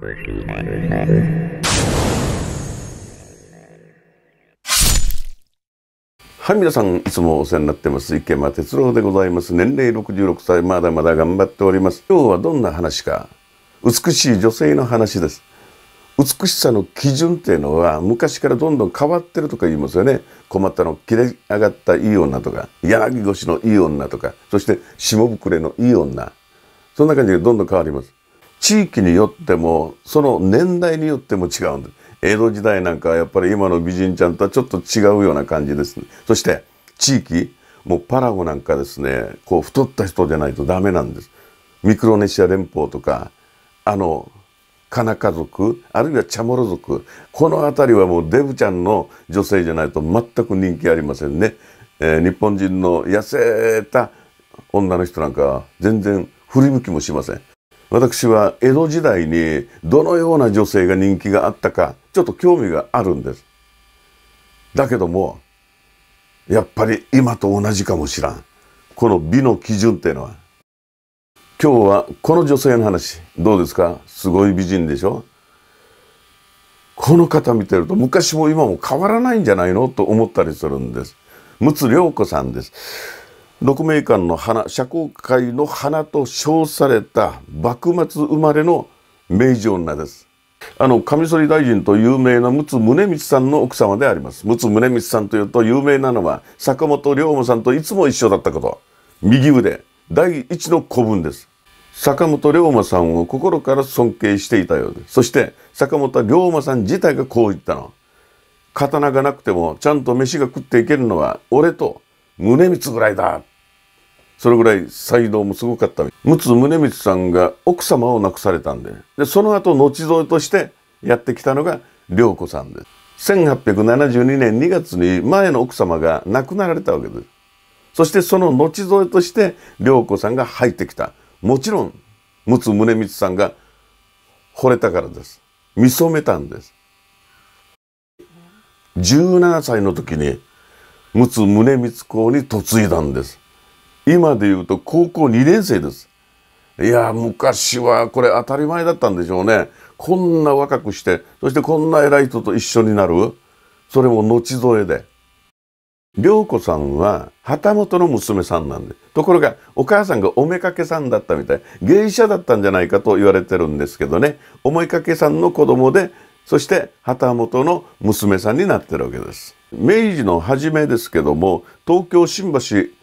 はい、皆さん、いつもお世話になってます。池間哲郎でございます。年齢66歳、まだまだ頑張っております。今日はどんな話か。美しい女性の話です。美しさの基準っていうのは昔からどんどん変わってるとか言いますよね困ったの切れ上がったいい女とか柳越しのいい女とかそして下膨れのいい女そんな感じでどんどん変わります地域によってもその年代によっても違うんです江戸時代なんかはやっぱり今の美人ちゃんとはちょっと違うような感じですねそして地域もうパラゴなんかですねこう太った人じゃないとダメなんですミクロネシア連邦とかあのカナ家族あるいはチャモロ族この辺りはもうデブちゃんの女性じゃないと全く人気ありませんね、えー、日本人の痩せた女の人なんかは全然振り向きもしません私は江戸時代にどのような女性が人気があったかちょっと興味があるんです。だけどもやっぱり今と同じかもしらんこの美の基準っていうのは今日はこの女性の話どうですかすごい美人でしょこの方見てると昔も今も変わらないんじゃないのと思ったりするんです。陸奥良子さんです。鹿鳴館の花社交界の花と称された幕末生まれの明治女ですあの上反大臣と有名な陸奥宗光さんの奥様であります陸奥宗光さんというと有名なのは坂本龍馬さんといつも一緒だったこと右腕第一の古文です坂本龍馬さんを心から尊敬していたようですそして坂本龍馬さん自体がこう言ったの刀がなくてもちゃんと飯が食っていけるのは俺と宗光ぐらいだそれぐらい才能もすごかった。陸奥宗光さんが奥様を亡くされたんで、でその後後添えとしてやってきたのが良子さんです。1872年2月に前の奥様が亡くなられたわけです。そしてその後添えとして良子さんが入ってきた。もちろん、陸奥宗光さんが惚れたからです。見初めたんです。17歳の時に陸奥宗光公に嫁いだんです。今でいうと高校2年生です。いや昔はこれ当たり前だったんでしょうね。こんな若くして、そしてこんな偉い人と一緒になる。それも後添えで。良子さんは旗本の娘さんなんで。ところが、お母さんがおめかけさんだったみたい。芸者だったんじゃないかと言われてるんですけどね。おめかけさんの子供で、そして旗本の娘さんになってるわけです。明治の初めですけども、東京新橋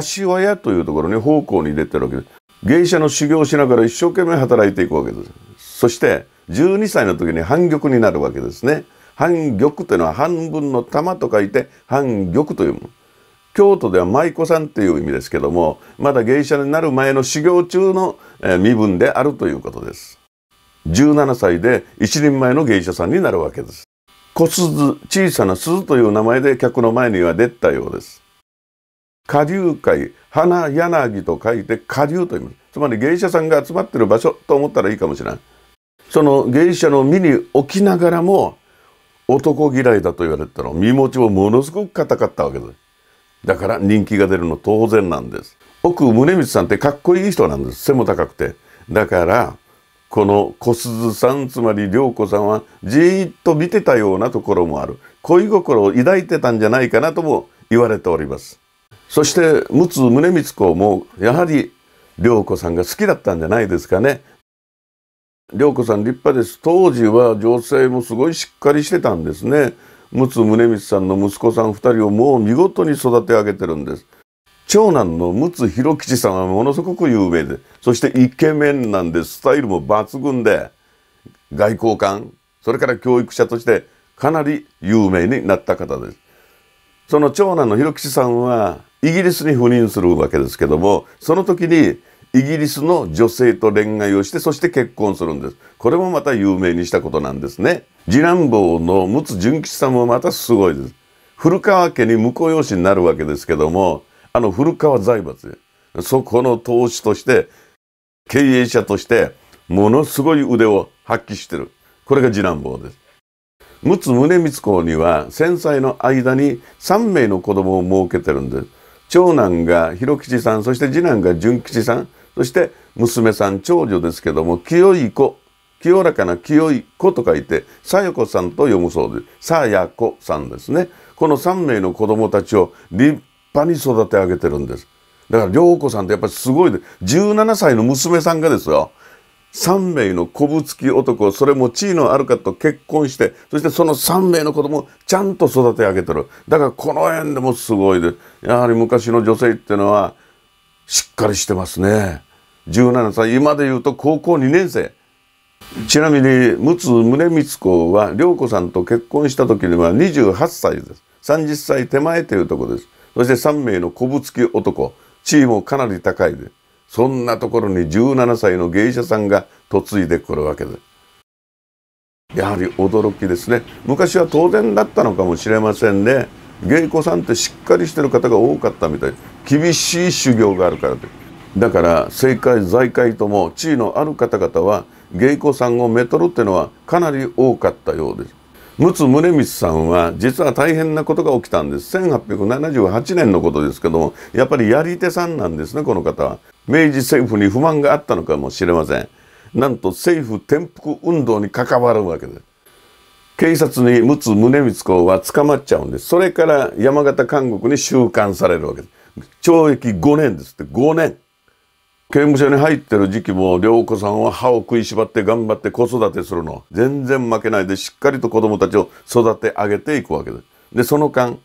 柏屋というところに奉公に出てるわけです。芸者の修行しながら一生懸命働いていくわけです。そして、12歳の時に反玉になるわけですね。反玉というのは半分の玉と書いて反玉というもの。京都では舞妓さんという意味ですけども、まだ芸者になる前の修行中の身分であるということです。17歳で一人前の芸者さんになるわけです。小鈴、小さな鈴という名前で客の前には出たようです。下流会花柳と書いて下流と言いますつまり芸者さんが集まってる場所と思ったらいいかもしれないその芸者の身に置きながらも男嫌いだと言われたの身持ちもものすごく硬かったわけですだから人気が出るの当然なんです奥宗光さんってかっこいい人なんです背も高くてだからこの小鈴さんつまり涼子さんはじーっと見てたようなところもある恋心を抱いてたんじゃないかなとも言われておりますそして陸奥宗光公もやはり涼子さんが好きだったんじゃないですかね。涼子さん立派です。当時は女性もすごいしっかりしてたんですね。陸奥宗光さんの息子さん2人をもう見事に育て上げてるんです。長男の陸奥弘吉さんはものすごく有名で、そしてイケメンなんでスタイルも抜群で、外交官、それから教育者としてかなり有名になった方です。その長男の弘吉さんは、イギリスに赴任するわけですけどもその時にイギリスの女性と恋愛をしてそして結婚するんですこれもまた有名にしたことなんですね次男坊の陸奥純吉さんもまたすごいです古川家に婿養子になるわけですけどもあの古川財閥そこの投資として経営者としてものすごい腕を発揮してるこれが次男坊です陸奥宗光公には戦災の間に3名の子供を設けてるんです長男が広吉さんそして次男が純吉さんそして娘さん長女ですけども清い子清らかな清い子と書いてさよ子さんと読むそうですさや子さんですねこの3名の子供たちを立派に育て上げてるんですだから良子さんってやっぱりすごいで17歳の娘さんがですよ3名のこぶつき男、それも地位のある方と結婚して、そしてその3名の子供をちゃんと育て上げてる。だからこの辺でもすごいです。やはり昔の女性っていうのは、しっかりしてますね。17歳、今で言うと高校2年生。ちなみに、陸奥宗光子は、良子さんと結婚した時には28歳です。30歳手前というとこです。そして3名のこぶつき男。地位もかなり高いです。そんなところに17歳の芸者さんが嫁いでくるわけでやはり驚きですね昔は当然だったのかもしれませんね芸妓さんってしっかりしてる方が多かったみたい厳しい修行があるからでだから政界財界とも地位のある方々は芸妓さんをめとるっていうのはかなり多かったようです陸奥宗光さんは実は大変なことが起きたんです1878年のことですけどもやっぱりやり手さんなんですねこの方は明治政府に不満があったのかもしれませんなんと政府転覆運動に関わるわけです警察に陸奥宗光公は捕まっちゃうんですそれから山形監獄に収監されるわけです懲役5年ですって5年刑務所に入ってる時期も良子さんは歯を食いしばって頑張って子育てするの全然負けないでしっかりと子供たちを育て上げていくわけですでその間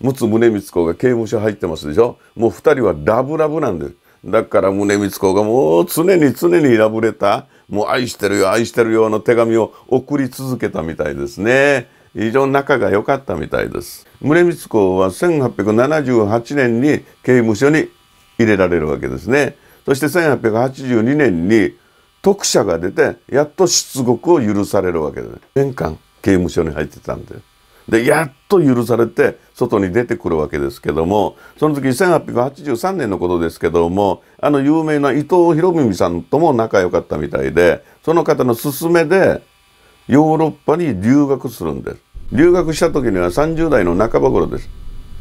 陸奥宗光公が刑務所入ってますでしょもう2人はラブラブなんですだから宗光公がもう常に常にラブレター、もう愛してるよ、愛してるよの手紙を送り続けたみたいですね。非常に仲が良かったみたいです。宗光公は1878年に刑務所に入れられるわけですね。そして1882年に特赦が出て、やっと出獄を許されるわけです。玄関刑務所に入ってたんで。でやっと許されて外に出てくるわけですけどもその時1883年のことですけどもあの有名な伊藤博文さんとも仲良かったみたいでその方の勧めでヨーロッパに留学するんです留学した時には30代の半ば頃です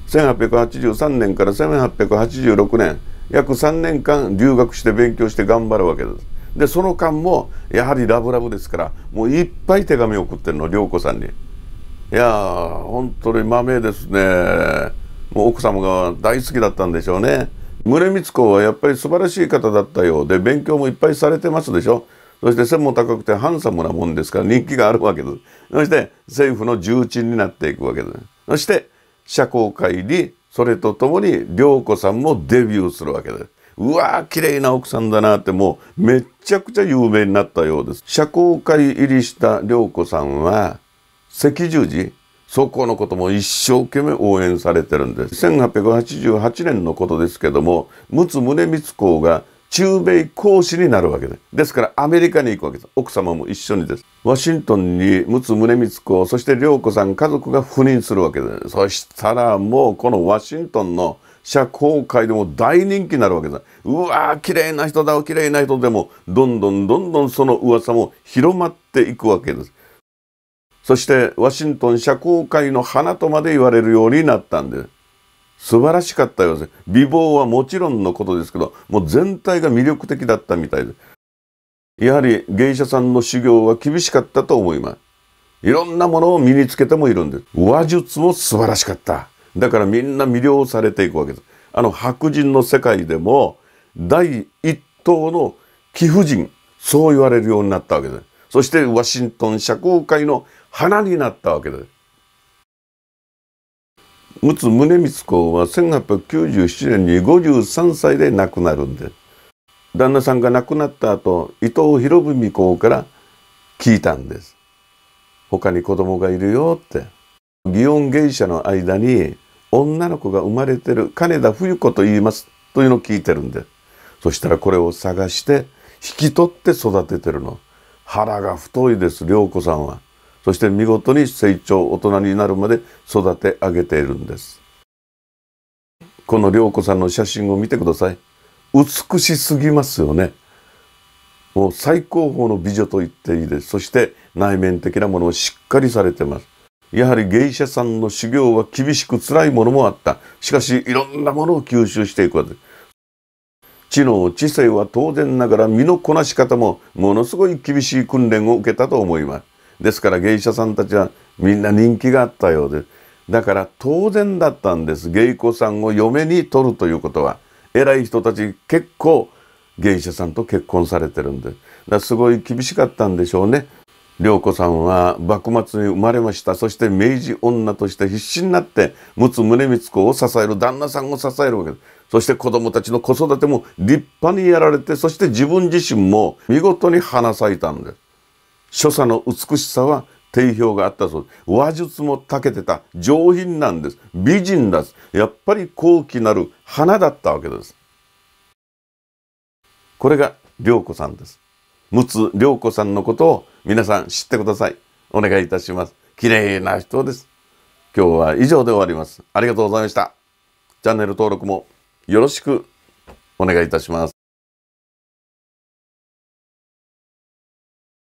1883年から1886年約3年間留学して勉強して頑張るわけですでその間もやはりラブラブですからもういっぱい手紙を送ってるの涼子さんに。いやー、本当に豆ですね。もう奥様が大好きだったんでしょうね。宗光公はやっぱり素晴らしい方だったようで、勉強もいっぱいされてますでしょ。そして背も高くてハンサムなもんですから人気があるわけです。そして政府の重鎮になっていくわけです。そして社交界にそれとともに良子さんもデビューするわけです。うわー綺麗な奥さんだなってもうめっちゃくちゃ有名になったようです。社交界入りした良子さんは赤十字そこのことも一生懸命応援されてるんです1888年のことですけども陸奥宗光公が中米公使になるわけですですからアメリカに行くわけです奥様も一緒にですワシントンに陸奥宗光公そして涼子さん家族が赴任するわけですそしたらもうこのワシントンの社交界でも大人気になるわけですうわー綺麗な人だ綺麗な人でもどんどんどんどんその噂も広まっていくわけですそしてワシントン社交界の花とまで言われるようになったんです。素晴らしかったようです。美貌はもちろんのことですけど、もう全体が魅力的だったみたいです。やはり芸者さんの修行は厳しかったと思います。いろんなものを身につけてもいるんです。話術も素晴らしかった。だからみんな魅了されていくわけです。あの白人の世界でも第一党の貴婦人、そう言われるようになったわけです。そしてワシントン社交界の花になったわけです。陸奥宗光公は1897年に53歳で亡くなるんです。旦那さんが亡くなった後、伊藤博文公から聞いたんです。他に子供がいるよって。祇園芸者の間に女の子が生まれてる金田冬子と言いますというのを聞いてるんで。そしたらこれを探して引き取って育ててるの。腹が太いです良子さんはそして見事に成長大人になるまで育て上げているんですこの良子さんの写真を見てください美しすぎますよねもう最高峰の美女と言っていいですそして内面的なものをしっかりされてますやはり芸者さんの修行は厳しく辛いものもあったしかしいろんなものを吸収していくわけです知能知性は当然ながら身のこなし方もものすごい厳しい訓練を受けたと思いますですから芸者さんたちはみんな人気があったようでだから当然だったんです芸妓さんを嫁に取るということは偉い人たち結構芸者さんと結婚されてるんですごい厳しかったんでしょうね。良子さんは幕末に生まれましたそして明治女として必死になって陸奥宗光子を支える旦那さんを支えるわけですそして子供たちの子育ても立派にやられてそして自分自身も見事に花咲いたんです所作の美しさは定評があったそうです話術も長けてた上品なんです美人だやっぱり高貴なる花だったわけですこれが良子さんです陸奥良子さんのことを皆さん知ってください。お願いいたします。綺麗な人です。今日は以上で終わります。ありがとうございました。チャンネル登録もよろしくお願いいたします。